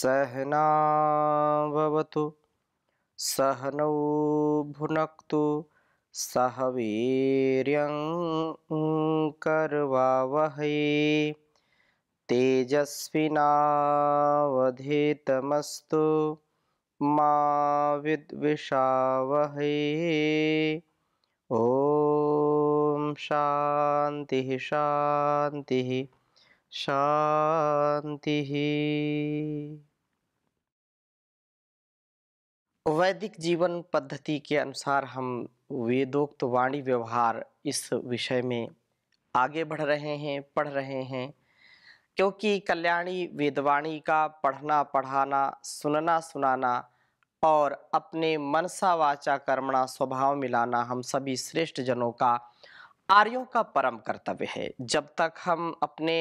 सहनावतु सहनौ भुन सह कर्वा वह तेजस्वीनावधीतमस्त मिषा वह ओ शांति शांति शांति वैदिक जीवन पद्धति के अनुसार हम वेदोक्त वाणी व्यवहार इस विषय में आगे बढ़ रहे हैं पढ़ रहे हैं क्योंकि कल्याणी वेदवाणी का पढ़ना पढ़ाना सुनना सुनाना और अपने मनसा वाचा कर्मणा स्वभाव मिलाना हम सभी श्रेष्ठ जनों का आर्यों का परम कर्तव्य है जब तक हम अपने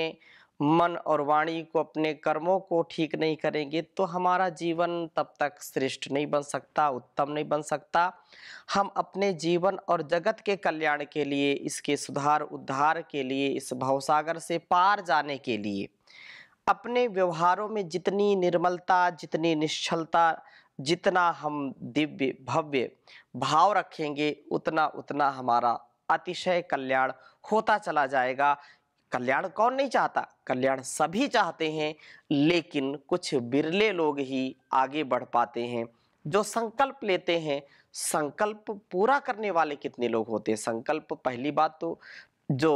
मन और वाणी को अपने कर्मों को ठीक नहीं करेंगे तो हमारा जीवन तब तक श्रेष्ठ नहीं बन सकता उत्तम नहीं बन सकता हम अपने जीवन और जगत के कल्याण के लिए इसके सुधार उद्धार के लिए इस भवसागर से पार जाने के लिए अपने व्यवहारों में जितनी निर्मलता जितनी निश्चलता जितना हम दिव्य भव्य भाव रखेंगे उतना उतना हमारा अतिशय कल्याण होता चला जाएगा कल्याण कौन नहीं चाहता कल्याण सभी चाहते हैं लेकिन कुछ बिरले लोग ही आगे बढ़ पाते हैं जो संकल्प लेते हैं संकल्प पूरा करने वाले कितने लोग होते हैं संकल्प पहली बात तो जो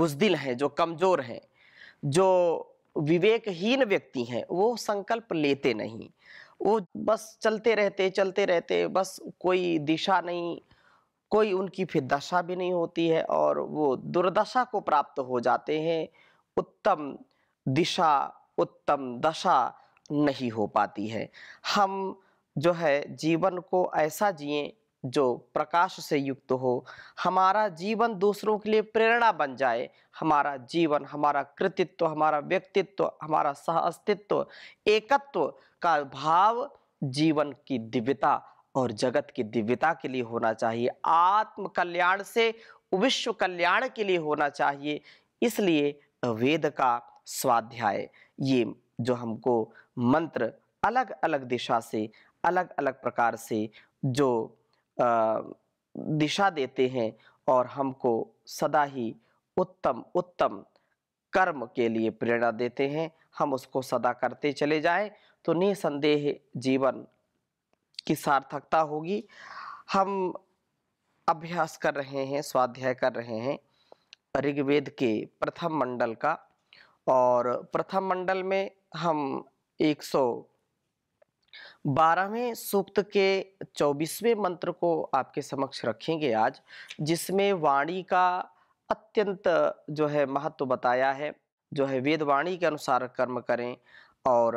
बुजदिल हैं जो कमज़ोर हैं जो विवेकहीन व्यक्ति हैं वो संकल्प लेते नहीं वो बस चलते रहते चलते रहते बस कोई दिशा नहीं कोई उनकी फिर दशा भी नहीं होती है और वो दुर्दशा को प्राप्त हो जाते हैं उत्तम दिशा उत्तम दशा नहीं हो पाती है हम जो है जीवन को ऐसा जिए जो प्रकाश से युक्त हो हमारा जीवन दूसरों के लिए प्रेरणा बन जाए हमारा जीवन हमारा कृतित्व हमारा व्यक्तित्व हमारा सह अस्तित्व एकत्व का भाव जीवन की दिव्यता और जगत की दिव्यता के लिए होना चाहिए आत्म कल्याण से विश्व कल्याण के लिए होना चाहिए इसलिए वेद का स्वाध्याय ये जो हमको मंत्र अलग अलग दिशा से अलग अलग प्रकार से जो दिशा देते हैं और हमको सदा ही उत्तम उत्तम कर्म के लिए प्रेरणा देते हैं हम उसको सदा करते चले जाएं तो निसंदेह जीवन की सार्थकता होगी हम अभ्यास कर रहे हैं स्वाध्याय कर रहे हैं ऋग्वेद के प्रथम मंडल का और प्रथम मंडल में हम एक सौ बारहवें सूक्त के चौबीसवें मंत्र को आपके समक्ष रखेंगे आज जिसमें वाणी का अत्यंत जो है महत्व बताया है जो है वेद वाणी के अनुसार कर्म करें और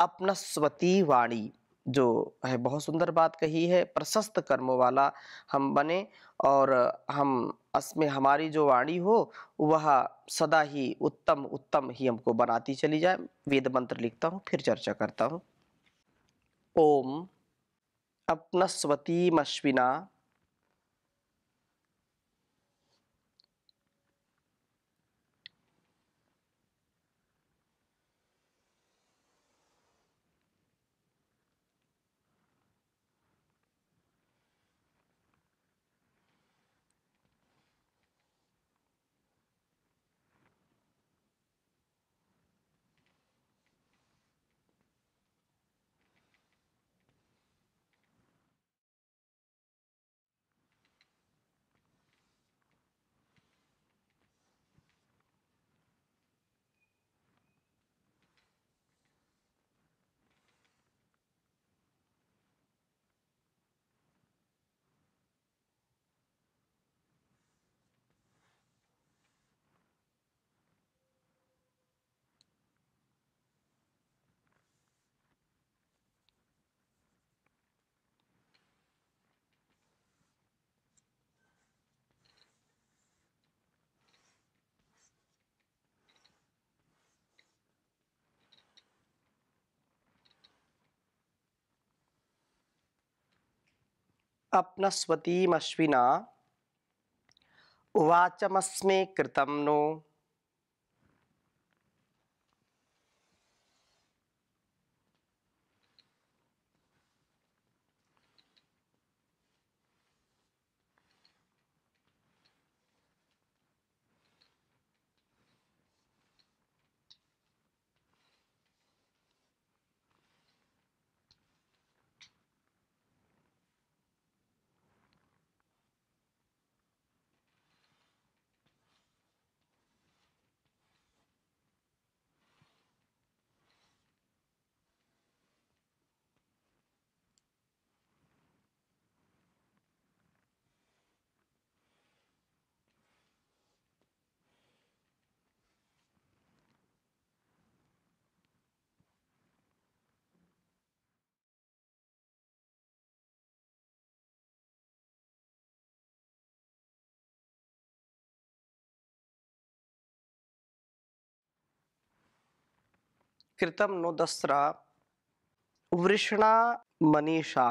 अपनस्वती वाणी जो है बहुत सुंदर बात कही है प्रशस्त कर्म वाला हम बने और हम इसमें हमारी जो वाणी हो वह सदा ही उत्तम उत्तम ही हमको बनाती चली जाए वेद मंत्र लिखता हूँ फिर चर्चा करता हूँ ओम मश्विना अपनस्वतीमश्विना उवाचमस्मे कृतं नो कृतम नो दसरा वृष्णा मनीषा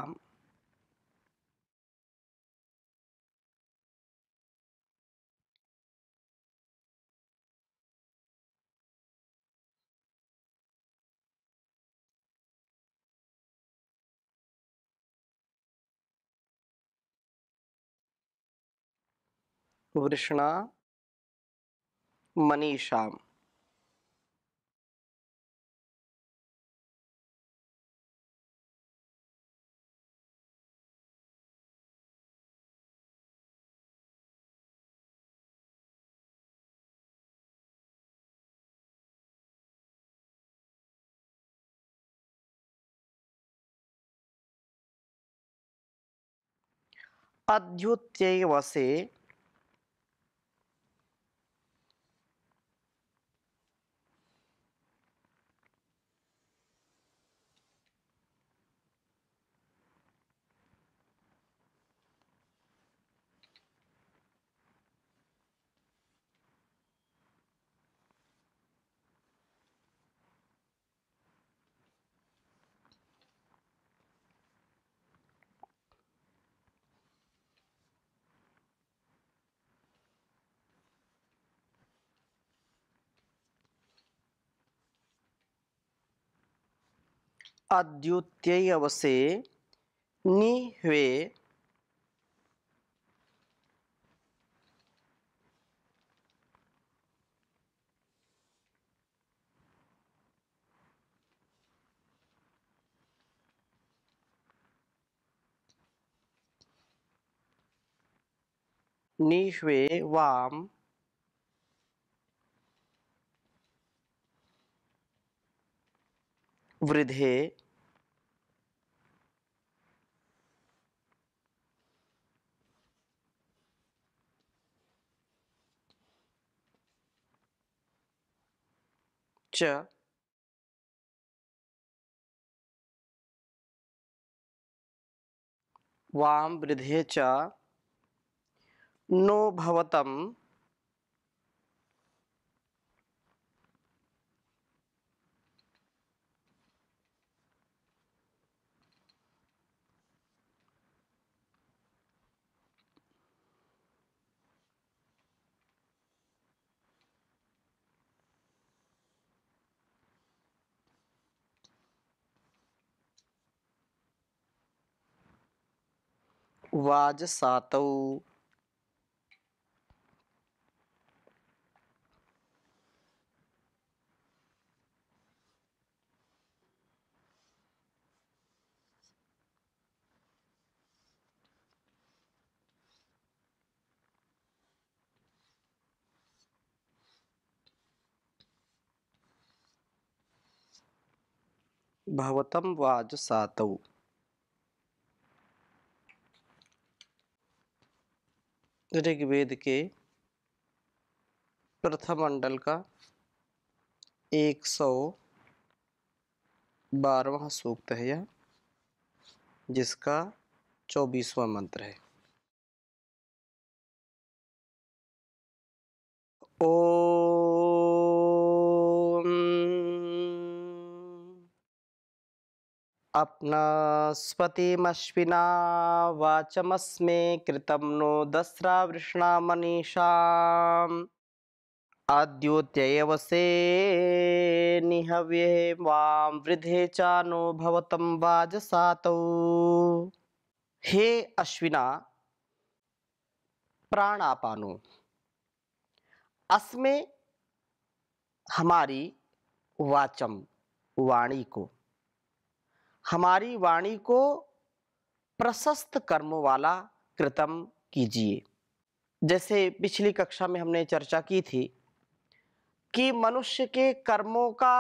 वृष्णा मनीषा अद्युत्यवसे अद्वितीयवसे निह्वे निह्वे वाम वृद्धे च वाम वृद्धे च नो भवतम वाज सात भवतम वाज वाजसातौ ऋग्वेद के प्रथम मंडल का एक सौ बारवा सूक्त है यह जिसका चौबीसवा मंत्र है ओ अपनस्पतिमश्विना वाचमस्मे कृतं नो दस्रा मनीषाम् मनीषा से निहव्ये वाम वृधे चानो नो भवतं हे अश्विना प्राणापानो अस्मे हमारी वाचम वाणी को हमारी वाणी को प्रशस्त कर्म वाला कृतम कीजिए जैसे पिछली कक्षा में हमने चर्चा की थी कि मनुष्य के कर्मों का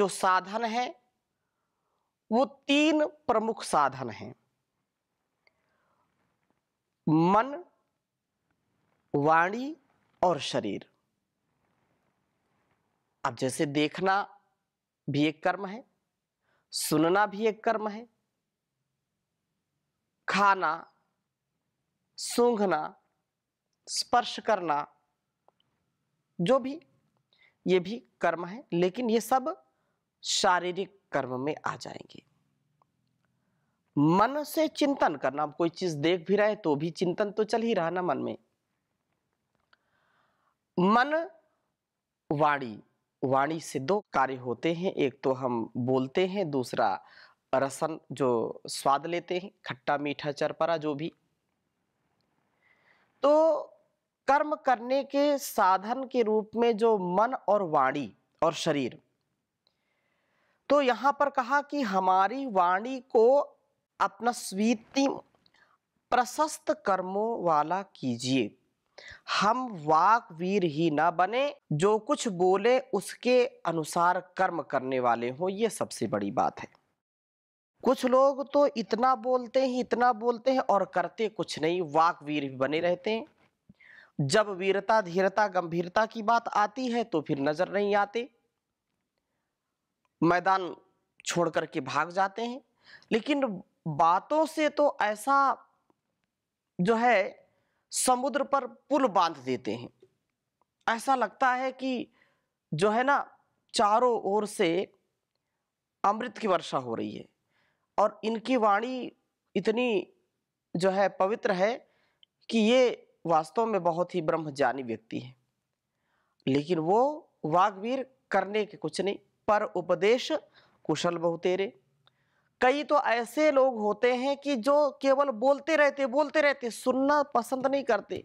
जो साधन है वो तीन प्रमुख साधन हैं मन वाणी और शरीर अब जैसे देखना भी एक कर्म है सुनना भी एक कर्म है खाना सूंघना स्पर्श करना जो भी ये भी कर्म है लेकिन ये सब शारीरिक कर्म में आ जाएंगे मन से चिंतन करना आप कोई चीज देख भी रहे तो भी चिंतन तो चल ही रहा ना मन में मन वाणी वाणी से दो कार्य होते हैं एक तो हम बोलते हैं दूसरा रसन जो स्वाद लेते हैं खट्टा मीठा चरपरा जो भी तो कर्म करने के साधन के रूप में जो मन और वाणी और शरीर तो यहां पर कहा कि हमारी वाणी को अपना स्वीति प्रशस्त कर्मों वाला कीजिए हम वाक वीर ही ना बने जो कुछ बोले उसके अनुसार कर्म करने वाले हों ये सबसे बड़ी बात है कुछ लोग तो इतना बोलते हैं इतना बोलते हैं और करते कुछ नहीं वाक वीर भी बने रहते हैं जब वीरता धीरता गंभीरता की बात आती है तो फिर नजर नहीं आते मैदान छोड़ करके भाग जाते हैं लेकिन बातों से तो ऐसा जो है समुद्र पर पुल बांध देते हैं ऐसा लगता है कि जो है ना चारों ओर से अमृत की वर्षा हो रही है और इनकी वाणी इतनी जो है पवित्र है कि ये वास्तव में बहुत ही ब्रह्मज्ञानी व्यक्ति है लेकिन वो वागवीर करने के कुछ नहीं पर उपदेश कुशल बहुतेरे कई तो ऐसे लोग होते हैं कि जो केवल बोलते रहते बोलते रहते सुनना पसंद नहीं करते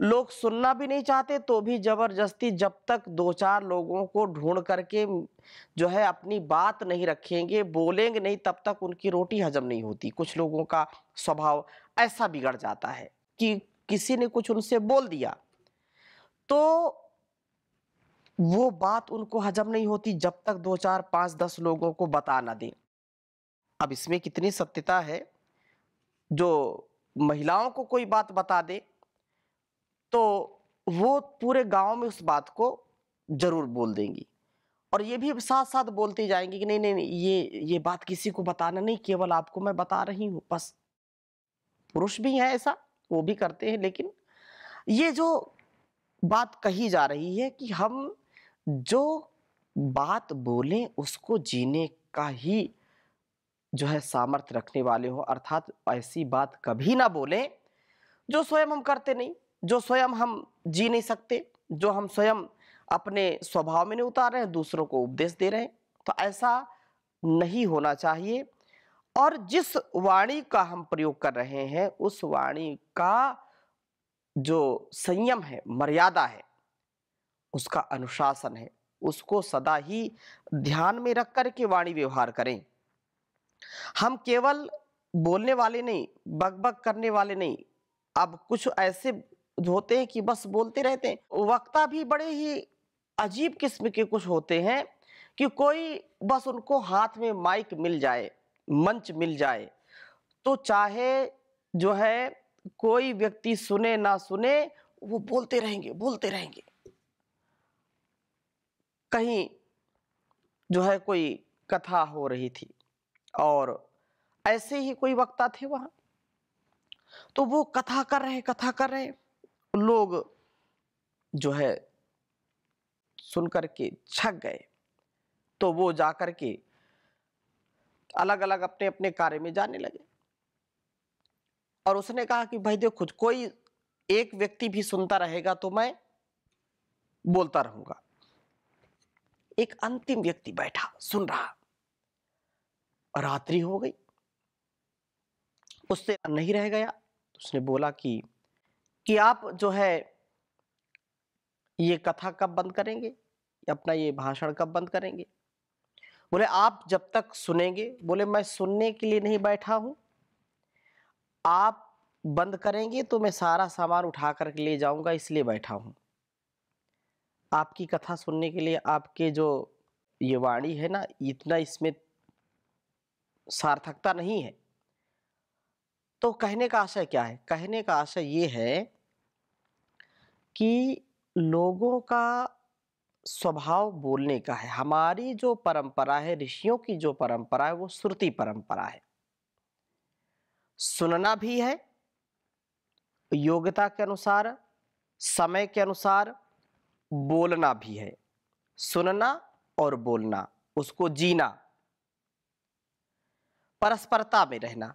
लोग सुनना भी नहीं चाहते तो भी ज़बरदस्ती जब तक दो चार लोगों को ढूंढ करके जो है अपनी बात नहीं रखेंगे बोलेंगे नहीं तब तक उनकी रोटी हजम नहीं होती कुछ लोगों का स्वभाव ऐसा बिगड़ जाता है कि किसी ने कुछ उनसे बोल दिया तो वो बात उनको हजम नहीं होती जब तक दो चार पाँच दस लोगों को बता ना दें अब इसमें कितनी सत्यता है जो महिलाओं को कोई बात बता दे तो वो पूरे गांव में उस बात को जरूर बोल देंगी और ये भी साथ साथ बोलते जाएंगे कि नहीं नहीं ये ये बात किसी को बताना नहीं केवल आपको मैं बता रही हूँ बस पुरुष भी हैं ऐसा वो भी करते हैं लेकिन ये जो बात कही जा रही है कि हम जो बात बोलें उसको जीने का ही जो है सामर्थ्य रखने वाले हो अर्थात ऐसी बात कभी ना बोलें जो स्वयं हम करते नहीं जो स्वयं हम जी नहीं सकते जो हम स्वयं अपने स्वभाव में नहीं उतार रहे हैं दूसरों को उपदेश दे रहे हैं तो ऐसा नहीं होना चाहिए और जिस वाणी का हम प्रयोग कर रहे हैं उस वाणी का जो संयम है मर्यादा है उसका अनुशासन है उसको सदा ही ध्यान में रख कर के वाणी व्यवहार करें हम केवल बोलने वाले नहीं बग करने वाले नहीं अब कुछ ऐसे होते हैं कि बस बोलते रहते हैं वक्ता भी बड़े ही अजीब किस्म के कुछ होते हैं कि कोई बस उनको हाथ में माइक मिल जाए मंच मिल जाए तो चाहे जो है कोई व्यक्ति सुने ना सुने वो बोलते रहेंगे बोलते रहेंगे कहीं जो है कोई कथा हो रही थी और ऐसे ही कोई वक्ता थे वहां तो वो कथा कर रहे कथा कर रहे लोग जो है सुनकर के छक गए तो वो जाकर के अलग अलग अपने अपने कार्य में जाने लगे और उसने कहा कि भाई देखो कोई एक व्यक्ति भी सुनता रहेगा तो मैं बोलता रहूंगा एक अंतिम व्यक्ति बैठा सुन रहा रात्रि हो गई उससे नहीं रह गया तो उसने बोला कि कि आप जो है ये कथा कब बंद करेंगे अपना ये भाषण कब बंद करेंगे बोले आप जब तक सुनेंगे बोले मैं सुनने के लिए नहीं बैठा हूं आप बंद करेंगे तो मैं सारा सामान उठा करके ले जाऊंगा इसलिए बैठा हूं आपकी कथा सुनने के लिए आपके जो ये वाणी है ना इतना इसमें सार्थकता नहीं है तो कहने का आशय क्या है कहने का आशय ये है कि लोगों का स्वभाव बोलने का है हमारी जो परंपरा है ऋषियों की जो परंपरा है वो श्रुति परंपरा है सुनना भी है योग्यता के अनुसार समय के अनुसार बोलना भी है सुनना और बोलना उसको जीना परस्परता में रहना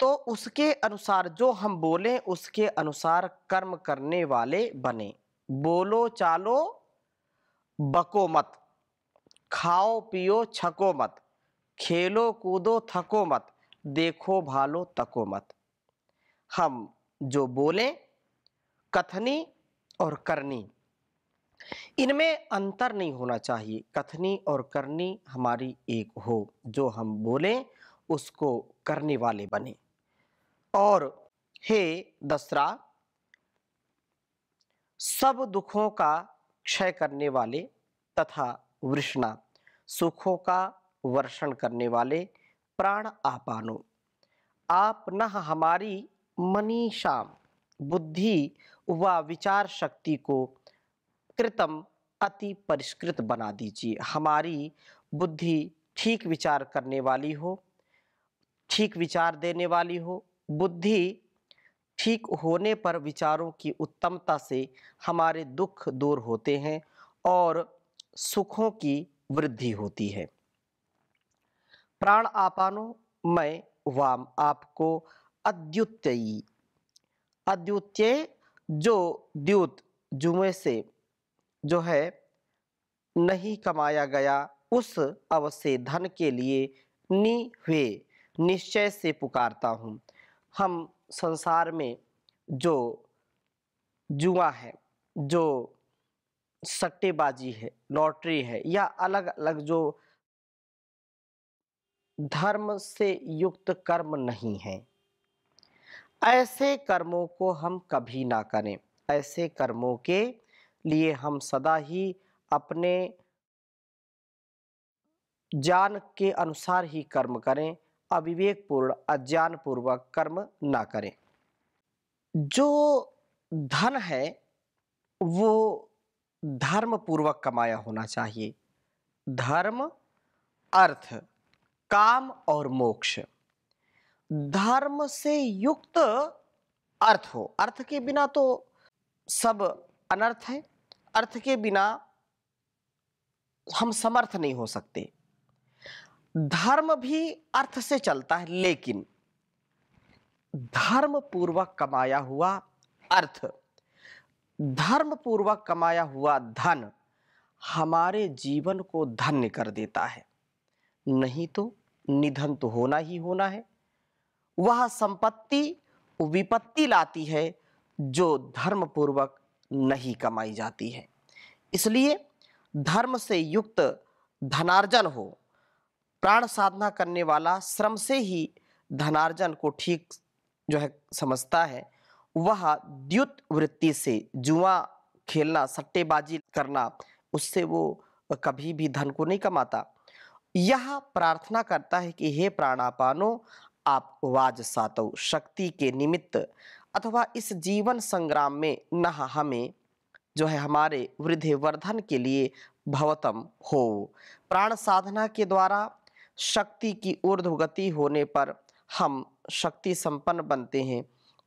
तो उसके अनुसार जो हम बोलें उसके अनुसार कर्म करने वाले बने बोलो चालो बको मत खाओ पियो छको मत खेलो कूदो थको मत देखो भालो तको मत हम जो बोलें कथनी और करनी इनमें अंतर नहीं होना चाहिए कथनी और करनी हमारी एक हो जो हम बोलें उसको करने वाले बने और हे दसरा सब दुखों का क्षय करने वाले तथा वृष्णा सुखों का वर्षण करने वाले प्राण आपानो आप न हमारी मनीषा बुद्धि व विचार शक्ति को कृतम अति परिष्कृत बना दीजिए हमारी बुद्धि ठीक विचार करने वाली हो ठीक विचार देने वाली हो बुद्धि ठीक होने पर विचारों की उत्तमता से हमारे दुख दूर होते हैं और सुखों की वृद्धि होती है प्राण आपानो मैं वाम आपको अद्युत्ययी अद्युत्य जो द्युत जुमे से जो है नहीं कमाया गया उस अवश्य धन के लिए नी हुए निश्चय से पुकारता हूँ हम संसार में जो जुआ है जो सट्टेबाजी है लॉटरी है या अलग अलग जो धर्म से युक्त कर्म नहीं है ऐसे कर्मों को हम कभी ना करें ऐसे कर्मों के लिए हम सदा ही अपने जान के अनुसार ही कर्म करें अविवेकपूर्ण अज्ञानपूर्वक कर्म ना करें जो धन है वो धर्म पूर्वक कमाया होना चाहिए धर्म अर्थ काम और मोक्ष धर्म से युक्त अर्थ हो अर्थ के बिना तो सब अनर्थ है अर्थ के बिना हम समर्थ नहीं हो सकते धर्म भी अर्थ से चलता है लेकिन धर्म पूर्वक कमाया हुआ अर्थ धर्म पूर्वक कमाया हुआ धन हमारे जीवन को धन्य कर देता है नहीं तो निधन तो होना ही होना है वह संपत्ति विपत्ति लाती है जो धर्म पूर्वक नहीं कमाई जाती है इसलिए धर्म से युक्त धनार्जन हो प्राण साधना करने वाला श्रम से ही धनार्जन को ठीक जो है समझता है वह द्युत वृत्ति से जुआ खेलना सट्टेबाजी करना उससे वो कभी भी धन को नहीं कमाता यह प्रार्थना करता है कि हे प्राणापानो आप वाज सातव शक्ति के निमित्त अथवा इस जीवन संग्राम में न हमें जो है हमारे वृद्धि वर्धन के लिए भवतम हो प्राण साधना के द्वारा शक्ति की गति होने पर हम शक्ति संपन्न बनते हैं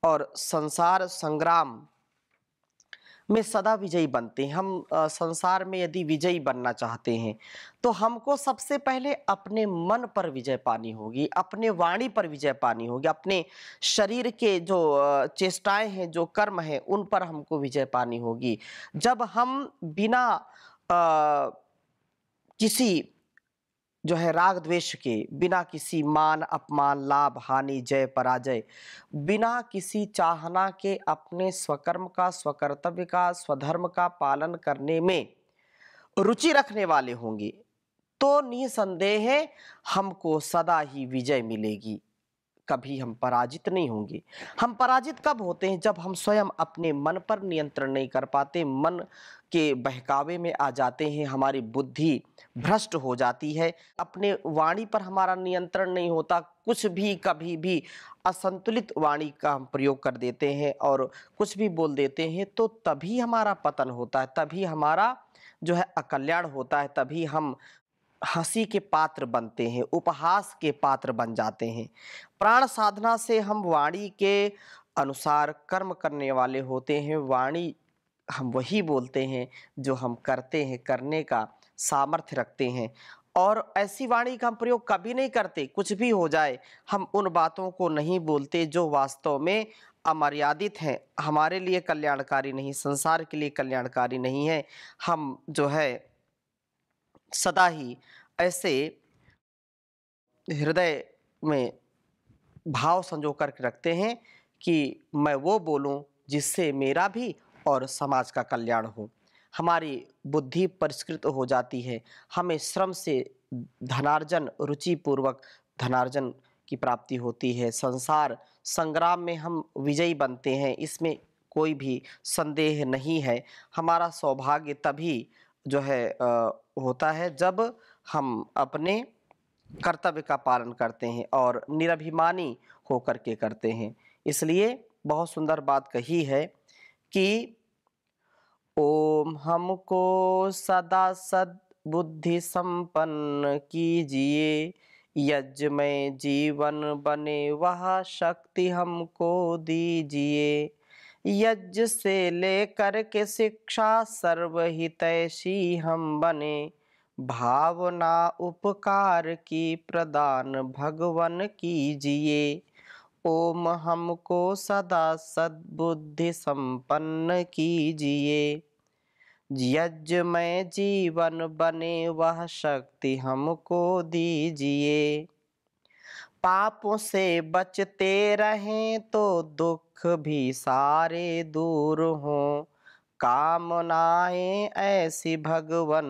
और संसार संग्राम में सदा विजयी बनते हैं हम संसार में यदि विजयी बनना चाहते हैं तो हमको सबसे पहले अपने मन पर विजय पानी होगी अपने वाणी पर विजय पानी होगी अपने शरीर के जो चेष्टाएं हैं जो कर्म हैं उन पर हमको विजय पानी होगी जब हम बिना आ, किसी जो है राग द्वेष के बिना किसी मान अपमान लाभ हानि जय पराजय बिना किसी चाहना के अपने स्वकर्म का स्वकर्तव्य का स्वधर्म का पालन करने में रुचि रखने वाले होंगे तो निसंदेह हमको सदा ही विजय मिलेगी कभी हम पराजित नहीं होंगे हम पराजित कब होते हैं जब हम स्वयं अपने मन पर नियंत्रण नहीं कर पाते मन के बहकावे में आ जाते हैं हमारी बुद्धि भ्रष्ट हो जाती है अपने वाणी पर हमारा नियंत्रण नहीं होता कुछ भी कभी भी असंतुलित वाणी का हम प्रयोग कर देते हैं और कुछ भी बोल देते हैं तो तभी हमारा पतन होता है तभी हमारा जो है अकल्याण होता है तभी हम हंसी के पात्र बनते हैं उपहास के पात्र बन जाते हैं प्राण साधना से हम वाणी के अनुसार कर्म करने वाले होते हैं वाणी हम वही बोलते हैं जो हम करते हैं करने का सामर्थ्य रखते हैं और ऐसी वाणी का हम प्रयोग कभी नहीं करते कुछ भी हो जाए हम उन बातों को नहीं बोलते जो वास्तव में अमर्यादित हैं हमारे लिए कल्याणकारी नहीं संसार के लिए कल्याणकारी नहीं है हम जो है सदा ही ऐसे हृदय में भाव संजो करके रखते हैं कि मैं वो बोलूं जिससे मेरा भी और समाज का कल्याण हो हमारी बुद्धि परिष्कृत हो जाती है हमें श्रम से धनार्जन रुचिपूर्वक धनार्जन की प्राप्ति होती है संसार संग्राम में हम विजयी बनते हैं इसमें कोई भी संदेह नहीं है हमारा सौभाग्य तभी जो है होता है जब हम अपने कर्तव्य का पालन करते हैं और निराभिमानी होकर के करते हैं इसलिए बहुत सुंदर बात कही है कि ओम हमको सदा सद बुद्धि संपन्न कीजिए यज्ञ में जीवन बने वह शक्ति हमको दीजिए यज्ञ से लेकर के शिक्षा सर्वहितैषी हम बने भावना उपकार की प्रदान भगवन कीजिए ओम हमको सदा सद्बुद्धि संपन्न कीजिए यज्ञमय जीवन बने वह शक्ति हमको दीजिए पापों से बचते रहें तो दुख भी सारे दूर हों कामनाएं ऐसी भगवन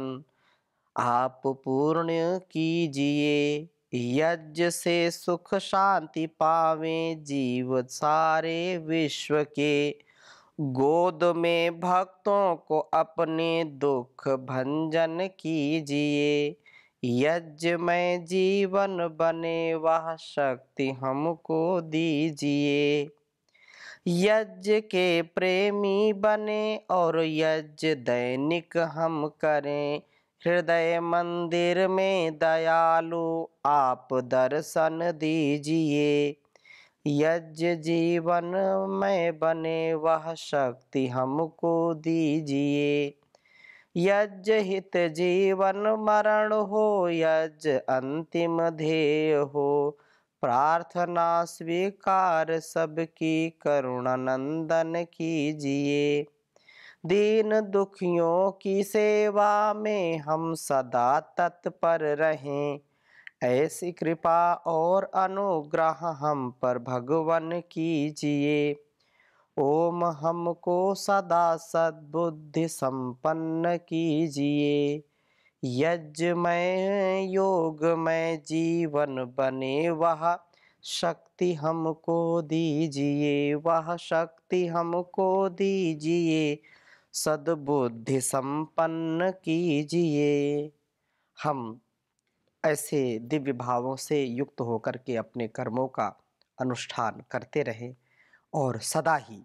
आप पूर्ण कीजिए यज्ञ से सुख शांति पावे जीव सारे विश्व के गोद में भक्तों को अपने दुख भंजन कीजिए यज्ञ में जीवन बने वह शक्ति हमको दीजिए यज्ञ के प्रेमी बने और यज्ञ दैनिक हम करें हृदय मंदिर में दयालु आप दर्शन दीजिए यज्ञ जीवन में बने वह शक्ति हमको दीजिए यज्ञ हित जीवन मरण हो यज्ञ अंतिम ध्येय हो प्रार्थना स्वीकार सबकी करुणा नंदन कीजिए दीन दुखियों की सेवा में हम सदा तत्पर रहें ऐसी कृपा और अनुग्रह हम पर भगवान कीजिए ओम हमको सदा सद्बुद्धि संपन्न कीजिए यज्ञमय योगमय जीवन बने वह शक्ति हमको दीजिए वह शक्ति हमको दीजिए सद्बुद्धि संपन्न कीजिए हम ऐसे दिव्य भावों से युक्त होकर के अपने कर्मों का अनुष्ठान करते रहें और सदा ही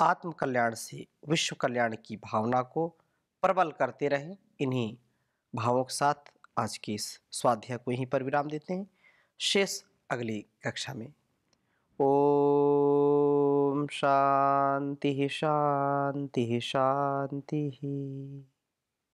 आत्मकल्याण से विश्व कल्याण की भावना को प्रबल करते रहें इन्हीं भावों के साथ आज के इस स्वाध्याय को यहीं पर विराम देते हैं शेष अगली कक्षा में ओम शांति शांति शांति